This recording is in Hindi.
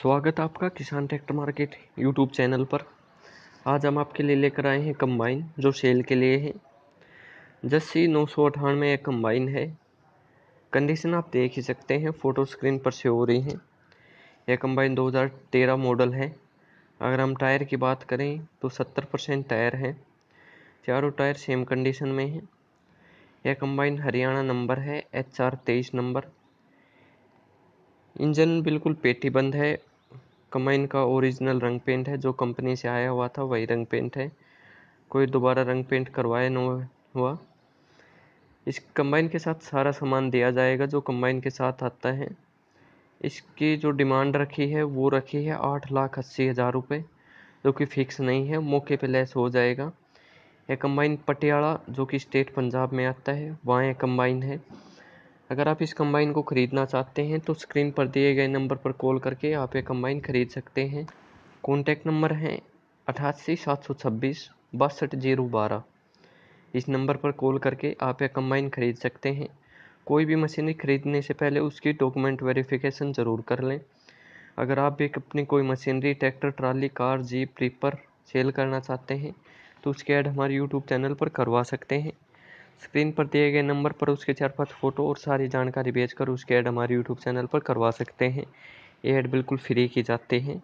स्वागत आपका किसान ट्रैक्टर मार्केट यूट्यूब चैनल पर आज हम आपके लिए लेकर आए हैं कंबाइन जो सेल के लिए है जस्सी नौ सौ अठानवे एक कम्बाइन है कंडीशन आप देख ही सकते हैं फ़ोटो स्क्रीन पर से हो रही है यह कंबाइन 2013 मॉडल है अगर हम टायर की बात करें तो 70 परसेंट टायर है चारों टायर सेम कंडीशन में है यह कंबाइन हरियाणा नंबर है एच आर तेईस नंबर इंजन बिल्कुल पेटी बंद है कमाइन का ओरिजिनल रंग पेंट है जो कंपनी से आया हुआ था वही रंग पेंट है कोई दोबारा रंग पेंट करवाया न हुआ इस कंबाइन के साथ सारा सामान दिया जाएगा जो कंबाइन के साथ आता है इसकी जो डिमांड रखी है वो रखी है आठ लाख अस्सी हज़ार रुपये जो कि फ़िक्स नहीं है मौके पे लेस हो जाएगा यह कंबाइन पटियाला जो कि स्टेट पंजाब में आता है वहाँ यह कंबाइन है अगर आप इस कंबाइन को ख़रीदना चाहते हैं तो स्क्रीन पर दिए गए नंबर पर कॉल करके आप ये कंबाइन ख़रीद सकते हैं कॉन्टैक्ट नंबर हैं अठासी सात सौ छब्बीस बासठ जीरो बारह इस नंबर पर कॉल करके आप यह कंबाइन ख़रीद सकते हैं कोई भी मशीनरी ख़रीदने से पहले उसकी डॉक्यूमेंट वेरिफिकेशन ज़रूर कर लें अगर आप भी अपनी कोई machinery tractor trolley car jeep reaper sale करना चाहते हैं तो उसकी ऐड हमारे यूट्यूब चैनल पर करवा सकते हैं स्क्रीन पर दिए गए नंबर पर उसके चार पाँच फ़ोटो और सारी जानकारी भेजकर उसके ऐड हमारे यूट्यूब चैनल पर करवा सकते हैं ये ऐड बिल्कुल फ्री की जाती हैं